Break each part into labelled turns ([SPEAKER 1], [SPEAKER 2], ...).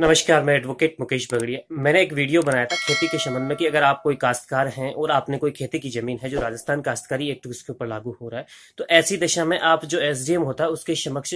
[SPEAKER 1] नमस्कार मैं एडवोकेट मुकेश बगड़िया मैंने एक वीडियो बनाया था खेती के संबंध में कि अगर आप कोई काश्तकार हैं और आपने कोई खेती की जमीन है जो राजस्थान काश्तकारी एक्ट उसके ऊपर लागू हो रहा है तो ऐसी दशा में आप जो एसडीएम होता है उसके समक्ष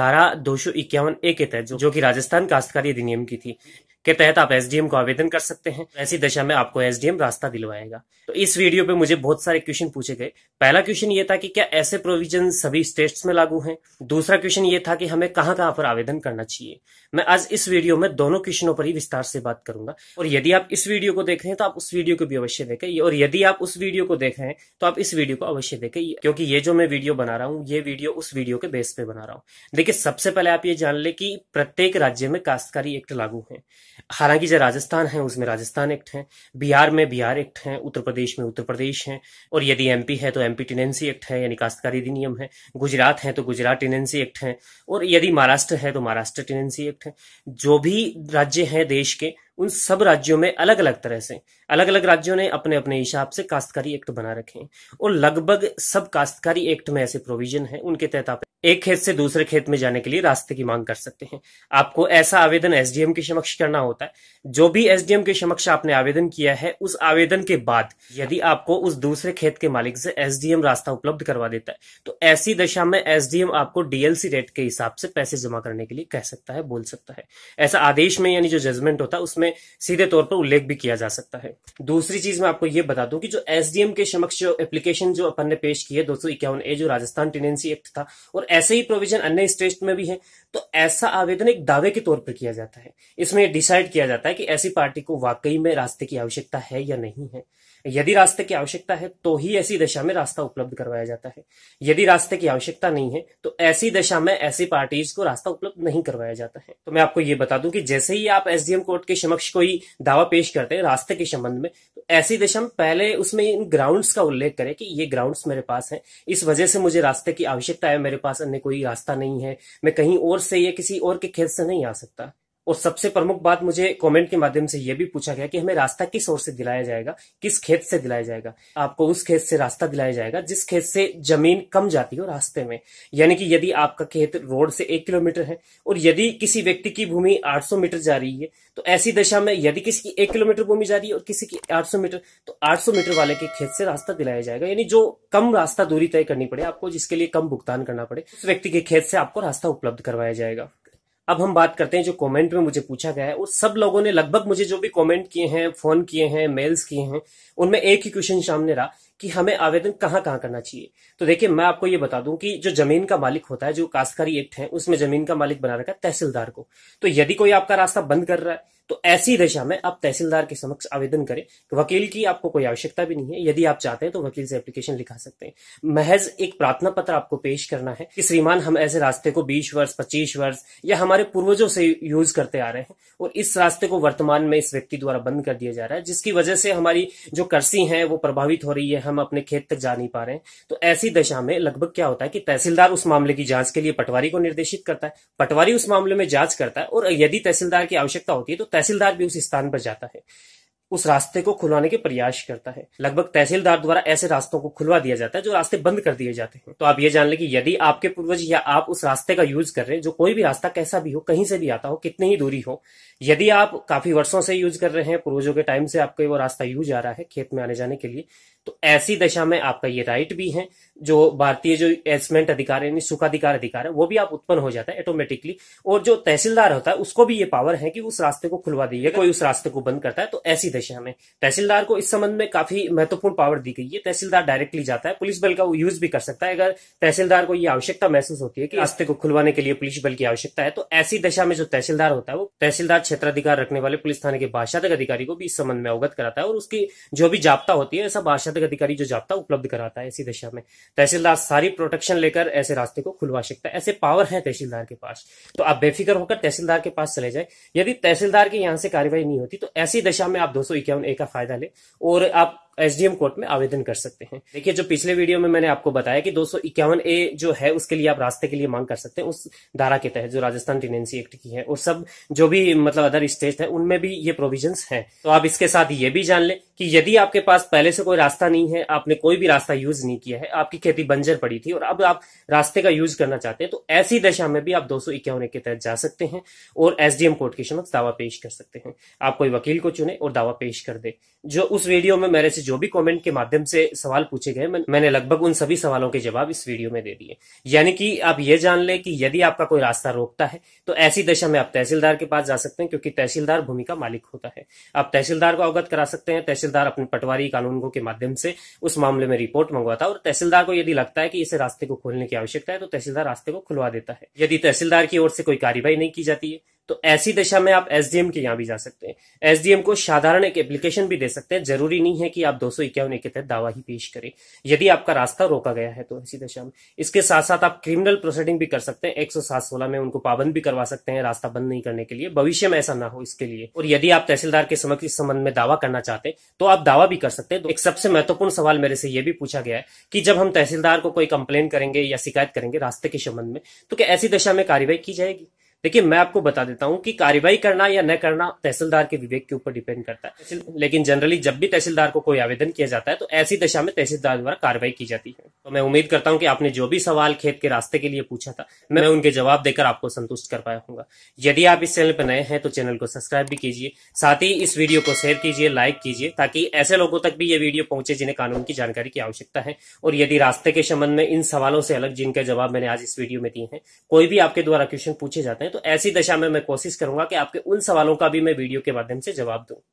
[SPEAKER 1] धारा दो सौ इक्यावन ए के तहत जो कि राजस्थान काश्तकारी अधिनियम की थी के तहत आप एसडीएम को आवेदन कर सकते हैं ऐसी दशा में आपको एसडीएम रास्ता दिलवाएगा तो इस वीडियो पे मुझे बहुत सारे क्वेश्चन पूछे गए पहला क्वेश्चन ये था कि क्या ऐसे प्रोविजन सभी स्टेट्स में लागू हैं दूसरा क्वेश्चन ये था कि हमें कहाँ कहाँ पर आवेदन करना चाहिए मैं आज इस वीडियो में दोनों क्वेश्चनों पर ही विस्तार से बात करूंगा और यदि आप इस वीडियो को देख रहे हैं तो आप उस वीडियो को भी अवश्य देखें और यदि आप उस वीडियो को देख रहे हैं तो आप इस वीडियो को अवश्य देखें क्योंकि ये जो मैं वीडियो बना रहा हूँ ये वीडियो उस वीडियो के बेस पे बना रहा हूँ देखिये सबसे पहले आप ये जान ले कि प्रत्येक राज्य में काश्तकारी एक्ट लागू है हालांकि जो राजस्थान है उसमें राजस्थान एक्ट है बिहार में बिहार एक्ट है उत्तर प्रदेश में उत्तर प्रदेश है और यदि एमपी है तो एमपी टेनेंसी एक्ट है यानी काश्तकारी अधिनियम है गुजरात है तो गुजरात टेनेंसी एक्ट है और यदि महाराष्ट्र है तो महाराष्ट्र टेनेंसी एक्ट है जो भी राज्य है देश के उन सब राज्यों में अलग अलग तरह से अलग अलग राज्यों ने अपने अपने हिसाब से काश्तकारी एक्ट बना रखे हैं और लगभग सब काश्तकारी एक्ट में ऐसे प्रोविजन है उनके तहत आप एक खेत से दूसरे खेत में जाने के लिए रास्ते की मांग कर सकते हैं आपको ऐसा आवेदन एसडीएम के समक्ष करना होता है जो भी एसडीएम के समक्ष आपने आवेदन किया है उस आवेदन के बाद यदि आपको उस दूसरे खेत के मालिक से एसडीएम रास्ता उपलब्ध करवा देता है तो ऐसी दशा में एसडीएम आपको डीएलसी रेट के हिसाब से पैसे जमा करने के लिए कह सकता है बोल सकता है ऐसा आदेश में यानी जो जजमेंट होता है उसमें सीधे तौर पर उल्लेख भी किया जा सकता है दूसरी चीज मैं आपको ये बता दूं कि जो एसडीएम के समक्ष जो एप्लीकेशन जो अपन ने पेश की है दो ए जो राजस्थान टेनेंसी एक्ट था और ऐसे ही प्रोविजन अन्य स्टेट में भी है तो ऐसा आवेदन एक दावे के तौर पर किया जाता है इसमें डिसाइड किया जाता है कि ऐसी पार्टी को वाकई में रास्ते की आवश्यकता है या नहीं है यदि रास्ते की आवश्यकता है तो ही ऐसी दशा में रास्ता उपलब्ध करवाया जाता है यदि रास्ते की आवश्यकता नहीं है तो ऐसी दशा में ऐसी पार्टीज को रास्ता उपलब्ध नहीं करवाया जाता है तो मैं आपको ये बता दूं कि जैसे ही आप एसडीएम कोर्ट के समक्ष कोई दावा पेश करते हैं रास्ते के संबंध में तो ऐसी दशा में पहले उसमें इन ग्राउंड का उल्लेख करें कि ये ग्राउंड मेरे पास है इस वजह से मुझे रास्ते की आवश्यकता है मेरे पास अन्य कोई रास्ता नहीं है मैं कहीं और से या किसी और के खेत से नहीं आ सकता और सबसे प्रमुख बात मुझे कमेंट के माध्यम से यह भी पूछा गया कि हमें रास्ता किस ओर से दिलाया जाएगा किस खेत से दिलाया जाएगा आपको उस खेत से रास्ता दिलाया जाएगा जिस खेत से जमीन कम जाती हो रास्ते में यानी कि यदि आपका खेत रोड से एक किलोमीटर है और यदि किसी व्यक्ति की भूमि 800 मीटर जा रही है तो ऐसी दशा में यदि किसी की एक किलोमीटर भूमि जा रही है और किसी की आठ मीटर तो आठ मीटर वाले के खेत से रास्ता दिलाया जाएगा यानी जो कम रास्ता दूरी तय करनी पड़े आपको जिसके लिए कम भुगतान करना पड़े उस व्यक्ति के खेत से आपको रास्ता उपलब्ध करवाया जाएगा अब हम बात करते हैं जो कमेंट में मुझे पूछा गया है वो सब लोगों ने लगभग मुझे जो भी कमेंट किए हैं फोन किए हैं मेल्स किए हैं उनमें एक ही क्वेश्चन सामने रहा कि हमें आवेदन कहाँ कहाँ करना चाहिए तो देखिए मैं आपको ये बता दूं कि जो जमीन का मालिक होता है जो काश्तकारी एक्ट है उसमें जमीन का मालिक बना रखा है तहसीलदार को तो यदि कोई आपका रास्ता बंद कर रहा है तो ऐसी दशा में आप तहसीलदार के समक्ष आवेदन करें कि वकील की आपको कोई आवश्यकता भी नहीं है यदि आप चाहते हैं तो वकील से एप्लीकेशन लिखा सकते हैं महज एक प्रार्थना पत्र आपको पेश करना है कि श्रीमान हम ऐसे रास्ते को बीस वर्ष पच्चीस वर्ष या हमारे पूर्वजों से यूज करते आ रहे हैं और इस रास्ते को वर्तमान में इस व्यक्ति द्वारा बंद कर दिया जा रहा है जिसकी वजह से हमारी जो कर्सी है वो प्रभावित हो रही है हम अपने खेत तक जा नहीं पा रहे हैं तो ऐसी दशा में लगभग क्या होता है कि तहसीलदार उस मामले की जांच के लिए पटवारी को निर्देशित करता है पटवारी उस मामले में जांच करता है और यदि तहसीलदार की आवश्यकता होती है तो तहसीलदार भी उस स्थान पर जाता है उस रास्ते को खुलवाने के प्रयास करता है लगभग तहसीलदार द्वारा ऐसे रास्तों को खुलवा दिया जाता है जो रास्ते बंद कर दिए जाते हैं तो आप ये जान लें कि यदि आपके पूर्वज या आप उस रास्ते का यूज कर रहे हैं जो कोई भी रास्ता कैसा भी हो कहीं से भी आता हो कितनी ही दूरी हो यदि आप काफी वर्षों से यूज कर रहे हैं पूर्वजों के टाइम से आपके वो रास्ता यूज आ रहा है खेत में आने जाने के लिए तो ऐसी दशा में आपका ये राइट भी है जो भारतीय जो एसमेंट अधिकार यानी सुखाधिकार अधिकार है वो भी आप उत्पन्न हो जाता है ऑटोमेटिकली और जो तहसीलदार होता है उसको भी ये पावर है कि उस रास्ते को खुलवा दिए कोई उस रास्ते को बंद करता है तो ऐसी दशा में तहसीलदार को इस संबंध में काफी महत्वपूर्ण पावर दी गई है तहसीलदार डायरेक्टली जाता है पुलिस बल का वो यूज भी कर सकता है अगर तहसीलदार को ये आवश्यकता महसूस होती है कि रास्ते को खुलवाने के लिए पुलिस बल की आवश्यकता है तो ऐसी दशा में जो तहसीलदार होता है वो तहसीलदार क्षेत्राधिकार रखने वाले पुलिस थाने के बादशाह अधिकारी को भी इस संबंध में अवगत कराता है और उसकी जो भी जाप्ता होती है ऐसा भाषा शासक अधिकारी जो जाता उपलब्ध कराता है ऐसी दशा में तहसीलदार सारी प्रोटेक्शन लेकर ऐसे रास्ते को खुलवा सकता है ऐसे पावर है तहसीलदार के पास तो आप बेफिक्र होकर तहसीलदार के पास चले जाए यदि तहसीलदार की यहाँ से कार्यवाही नहीं होती तो ऐसी दशा में आप दो सौ ए का फायदा ले और आप एसडीएम कोर्ट में आवेदन कर सकते हैं देखिए जो पिछले वीडियो में मैंने आपको बताया कि दो ए जो है उसके लिए आप रास्ते के लिए मांग कर सकते हैं उस धारा के तहत जो राजस्थान टेनेंसी एक्ट की है और सब जो भी मतलब अदर स्टेट है उनमें भी ये प्रोविजन है तो आप इसके साथ ये भी जान ले कि यदि आपके पास पहले से कोई रास्ता नहीं है आपने कोई भी रास्ता यूज नहीं किया है आपकी खेती बंजर पड़ी थी और अब आप रास्ते का यूज करना चाहते हैं तो ऐसी दशा में भी आप दो सौ के तहत जा सकते हैं और एसडीएम कोर्ट के समक्ष दावा पेश कर सकते हैं आप कोई वकील को चुने और दावा पेश कर दे जो उस वीडियो में मेरे से जो भी कमेंट के माध्यम से सवाल पूछे गए मैं, मैंने लगभग उन सभी सवालों के जवाब इस वीडियो में दे दिए यानी कि आप ये जान लें कि यदि आपका कोई रास्ता रोकता है तो ऐसी दशा में आप तहसीलदार के पास जा सकते हैं क्योंकि तहसीलदार भूमि का मालिक होता है आप तहसीलदार को अवगत करा सकते हैं तहसीलदार अपने पटवारी कानूनों के माध्यम से उस मामले में रिपोर्ट मंगवाता है और तहसीलदार को यदि लगता है कि इसे रास्ते को खोलने की आवश्यकता है तो तहसीलदार रास्ते को खुलवा देता है यदि तहसीलदार की ओर से कोई कार्यवाही नहीं की जाती है तो ऐसी दशा में आप एस के यहाँ भी जा सकते हैं एस को साधारण एक एप्लीकेशन भी दे सकते हैं जरूरी नहीं है कि आप दो सौ के तहत दावा ही पेश करें यदि आपका रास्ता रोका गया है तो ऐसी दशा में इसके साथ साथ आप क्रिमिनल प्रोसीडिंग भी कर सकते हैं एक सौ सात सोलह में उनको पाबंद भी करवा सकते हैं रास्ता बंद नहीं करने के लिए भविष्य में ऐसा ना हो इसके लिए और यदि आप तहसीलदार के समक्ष इस संबंध में दावा करना चाहते हैं तो आप दावा भी कर सकते हैं तो एक सबसे महत्वपूर्ण सवाल मेरे से यह भी पूछा गया है कि जब हम तहसीलदार को कोई कंप्लेन करेंगे या शिकायत करेंगे रास्ते के संबंध में तो क्या ऐसी दशा में कार्यवाही की जाएगी देखिए मैं आपको बता देता हूँ कि कार्यवाही करना या न करना तहसीलदार के विवेक के ऊपर डिपेंड करता है लेकिन जनरली जब भी तहसीलदार को कोई आवेदन किया जाता है तो ऐसी दशा में तहसीलदार द्वारा कार्रवाई की जाती है तो मैं उम्मीद करता हूं कि आपने जो भी सवाल खेत के रास्ते के लिए पूछा था मैं उनके जवाब देकर आपको संतुष्ट कर पाया हूँ यदि आप इस चैनल पर नए हैं तो चैनल को सब्सक्राइब भी कीजिए साथ ही इस वीडियो को शेयर कीजिए लाइक कीजिए ताकि ऐसे लोगों तक भी ये वीडियो पहुंचे जिन्हें कानून की जानकारी की आवश्यकता है और यदि रास्ते के संबंध में इन सवालों से अलग जिनके जवाब मैंने आज इस वीडियो में दिए हैं कोई भी आपके द्वारा क्वेश्चन पूछे जाते हैं तो ऐसी दशा में मैं कोशिश करूंगा कि आपके उन सवालों का भी मैं वीडियो के माध्यम से जवाब दूं